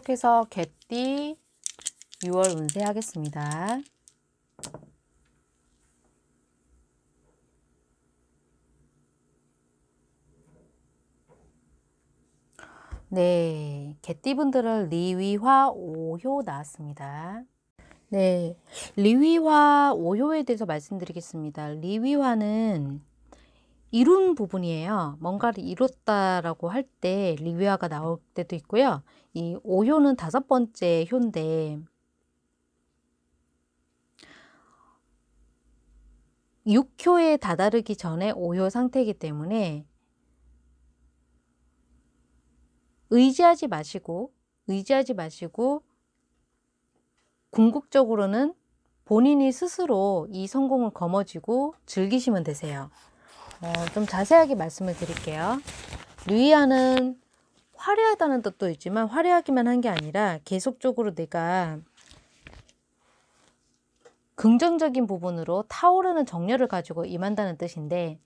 계속해서 개띠 6월 운세 하겠습니다. 네, 개띠분들은 리위화 오효 나왔습니다. 네, 리위화 오효에 대해서 말씀드리겠습니다. 리위화는 이룬 부분이에요. 뭔가를 이뤘다라고 할 때리뷰아가 나올 때도 있고요. 이 5효는 다섯 번째 효인데 6효에 다다르기 전에 5효 상태이기 때문에 의지하지 마시고 의지하지 마시고 궁극적으로는 본인이 스스로 이 성공을 거머쥐고 즐기시면 되세요. 어, 좀 자세하게 말씀을 드릴게요. 루이아는 화려하다는 뜻도 있지만 화려하기만 한 게 아니라 계속적으로 내가 긍정적인 부분으로 타오르는 정열을 가지고 임한다는 뜻인데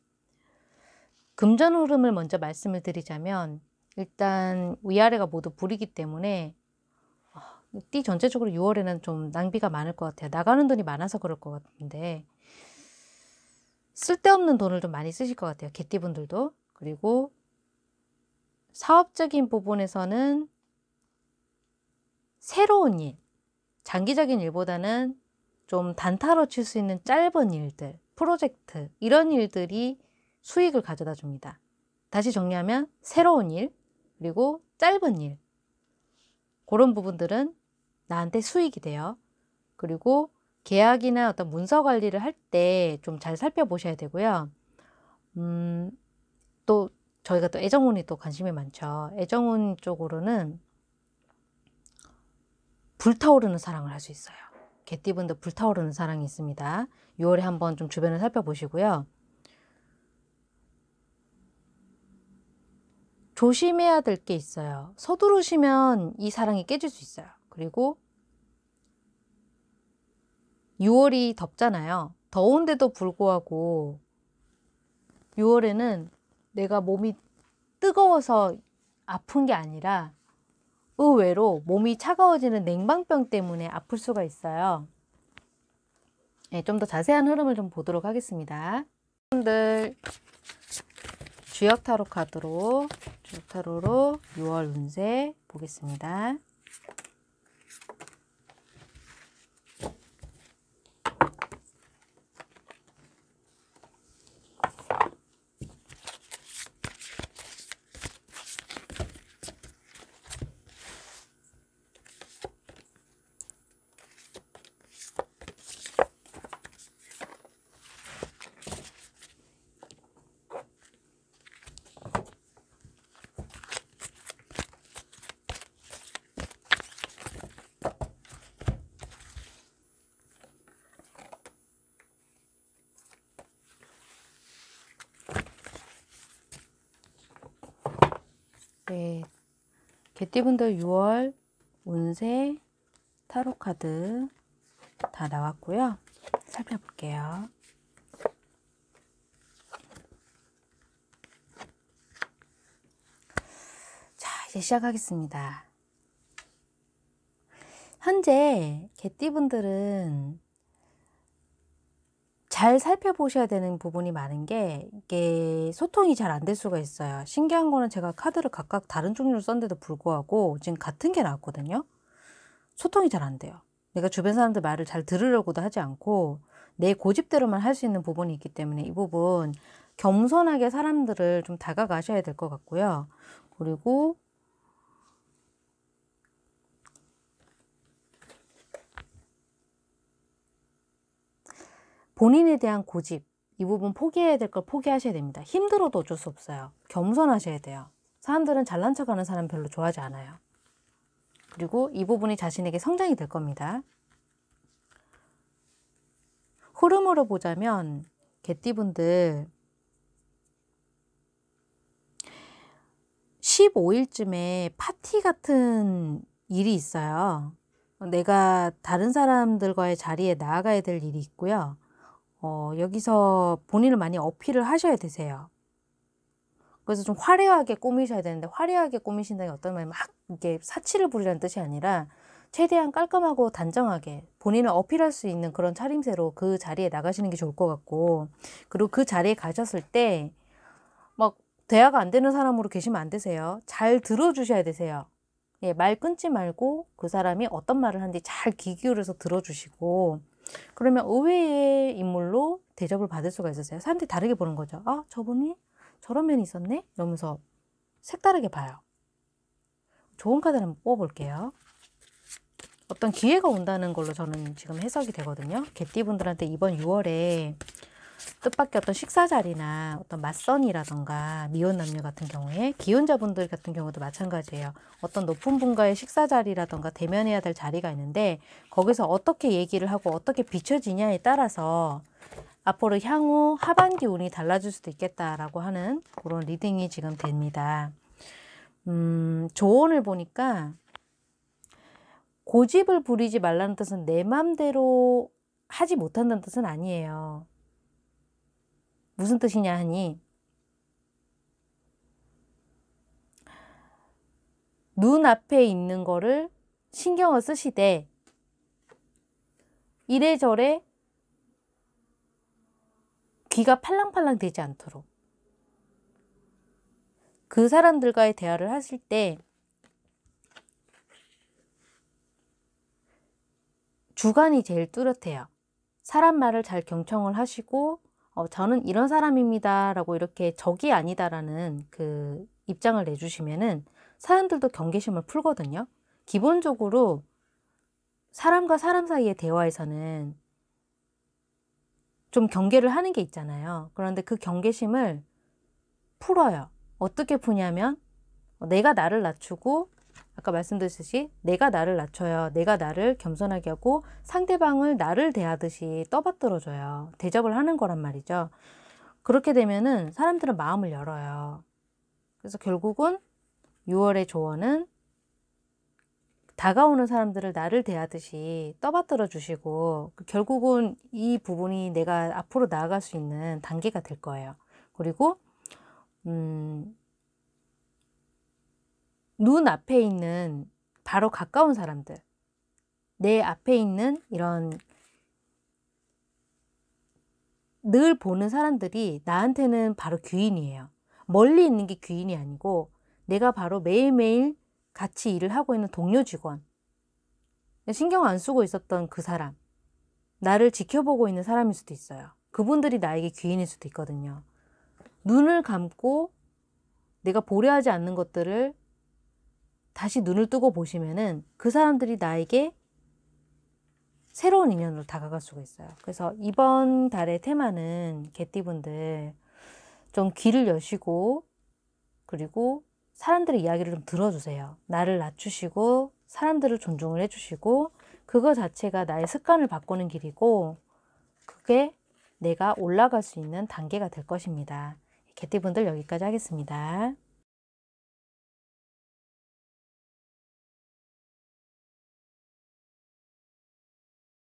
금전 흐름을 먼저 말씀을 드리자면 일단 위아래가 모두 불이기 때문에 아, 띠 전체적으로 6월에는 좀 낭비가 많을 것 같아요. 나가는 돈이 많아서 그럴 것 같은데 쓸데없는 돈을 좀 많이 쓰실 것 같아요. 개띠분들도. 그리고 사업적인 부분에서는 새로운 일, 장기적인 일보다는 좀 단타로 칠 수 있는 짧은 일들, 프로젝트 이런 일들이 수익을 가져다 줍니다. 다시 정리하면 새로운 일, 그리고 짧은 일 그런 부분들은 나한테 수익이 돼요. 그리고 계약이나 어떤 문서 관리를 할 때 좀 잘 살펴보셔야 되고요. 음, 또 저희가 또 애정운이 또 관심이 많죠. 애정운 쪽으로는 불타오르는 사랑을 할 수 있어요. 개띠분도 불타오르는 사랑이 있습니다. 6월에 한번 좀 주변을 살펴보시고요. 조심해야 될 게 있어요. 서두르시면 이 사랑이 깨질 수 있어요. 그리고 6월이 덥잖아요. 더운데도 불구하고 6월에는 내가 몸이 뜨거워서 아픈 게 아니라 의외로 몸이 차가워지는 냉방병 때문에 아플 수가 있어요. 네, 예, 좀더 자세한 흐름을 좀 보도록 하겠습니다. 여러분들 주역 타로 카드로 주역 타로로 6월 운세 보겠습니다. 네. 개띠분들 6월 운세 타로 카드 다 나왔고요. 살펴볼게요. 자, 이제 시작하겠습니다. 현재 개띠분들은 잘 살펴보셔야 되는 부분이 많은 게 이게 소통이 잘 안 될 수가 있어요. 신기한 거는 제가 카드를 각각 다른 종류로 썼는데도 불구하고 지금 같은 게 나왔거든요. 소통이 잘 안 돼요. 내가 주변 사람들 말을 잘 들으려고도 하지 않고 내 고집대로만 할 수 있는 부분이 있기 때문에 이 부분 겸손하게 사람들을 좀 다가가셔야 될 것 같고요. 그리고 본인에 대한 고집 이 부분 포기해야 될 걸 포기하셔야 됩니다. 힘들어도 어쩔 수 없어요. 겸손하셔야 돼요. 사람들은 잘난 척하는 사람 별로 좋아하지 않아요. 그리고 이 부분이 자신에게 성장이 될 겁니다. 흐름으로 보자면 개띠분들 15일쯤에 파티 같은 일이 있어요. 내가 다른 사람들과의 자리에 나아가야 될 일이 있고요. 어, 여기서 본인을 많이 어필을 하셔야 되세요. 그래서 좀 화려하게 꾸미셔야 되는데 화려하게 꾸미신다는 게 어떤 말이막 이게 사치를 부리는 뜻이 아니라 최대한 깔끔하고 단정하게 본인을 어필할 수 있는 그런 차림새로 그 자리에 나가시는 게 좋을 것 같고 그리고 그 자리에 가셨을 때 막 대화가 안 되는 사람으로 계시면 안 되세요. 잘 들어주셔야 되세요. 예, 말 끊지 말고 그 사람이 어떤 말을 하는지 잘 귀 기울여서 들어주시고 그러면 의외의 인물로 대접을 받을 수가 있었어요. 사람들이 다르게 보는 거죠. 아, 저분이 저런 면이 있었네? 이러면서 색다르게 봐요. 좋은 카드 한번 뽑아볼게요. 어떤 기회가 온다는 걸로 저는 지금 해석이 되거든요. 개띠분들한테 이번 6월에 뜻밖의 어떤 식사 자리나 어떤 맞선이라던가 미혼 남녀 같은 경우에 기혼자분들 같은 경우도 마찬가지예요. 어떤 높은 분과의 식사 자리라던가 대면해야 될 자리가 있는데 거기서 어떻게 얘기를 하고 어떻게 비춰지냐에 따라서 앞으로 향후 하반기 운이 달라질 수도 있겠다라고 하는 그런 리딩이 지금 됩니다. 음, 조언을 보니까 고집을 부리지 말라는 뜻은 내 맘대로 하지 못한다는 뜻은 아니에요. 무슨 뜻이냐 하니 눈앞에 있는 거를 신경을 쓰시되 이래저래 귀가 팔랑팔랑 되지 않도록 그 사람들과의 대화를 하실 때 주관이 제일 뚜렷해요. 사람 말을 잘 경청을 하시고 어, 저는 이런 사람입니다라고 이렇게 적이 아니다라는 그 입장을 내주시면은 사람들도 경계심을 풀거든요. 기본적으로 사람과 사람 사이의 대화에서는 좀 경계를 하는 게 있잖아요. 그런데 그 경계심을 풀어요. 어떻게 푸냐면 내가 나를 낮추고 아까 말씀드렸듯이 내가 나를 낮춰요. 내가 나를 겸손하게 하고 상대방을 나를 대하듯이 떠받들어줘요. 대접을 하는 거란 말이죠. 그렇게 되면은 사람들은 마음을 열어요. 그래서 결국은 6월의 조언은 다가오는 사람들을 나를 대하듯이 떠받들어 주시고 그 결국은 이 부분이 내가 앞으로 나아갈 수 있는 단계가 될 거예요. 그리고 음, 눈앞에 있는 바로 가까운 사람들, 내 앞에 있는 이런 늘 보는 사람들이 나한테는 바로 귀인이에요. 멀리 있는 게 귀인이 아니고 내가 바로 매일매일 같이 일을 하고 있는 동료 직원. 신경 안 쓰고 있었던 그 사람. 나를 지켜보고 있는 사람일 수도 있어요. 그분들이 나에게 귀인일 수도 있거든요. 눈을 감고 내가 보려 하지 않는 것들을 다시 눈을 뜨고 보시면은 그 사람들이 나에게 새로운 인연으로 다가갈 수가 있어요. 그래서 이번 달의 테마는 개띠분들 좀 귀를 여시고 그리고 사람들의 이야기를 좀 들어주세요. 나를 낮추시고 사람들을 존중을 해주시고 그거 자체가 나의 습관을 바꾸는 길이고 그게 내가 올라갈 수 있는 단계가 될 것입니다. 개띠분들 여기까지 하겠습니다.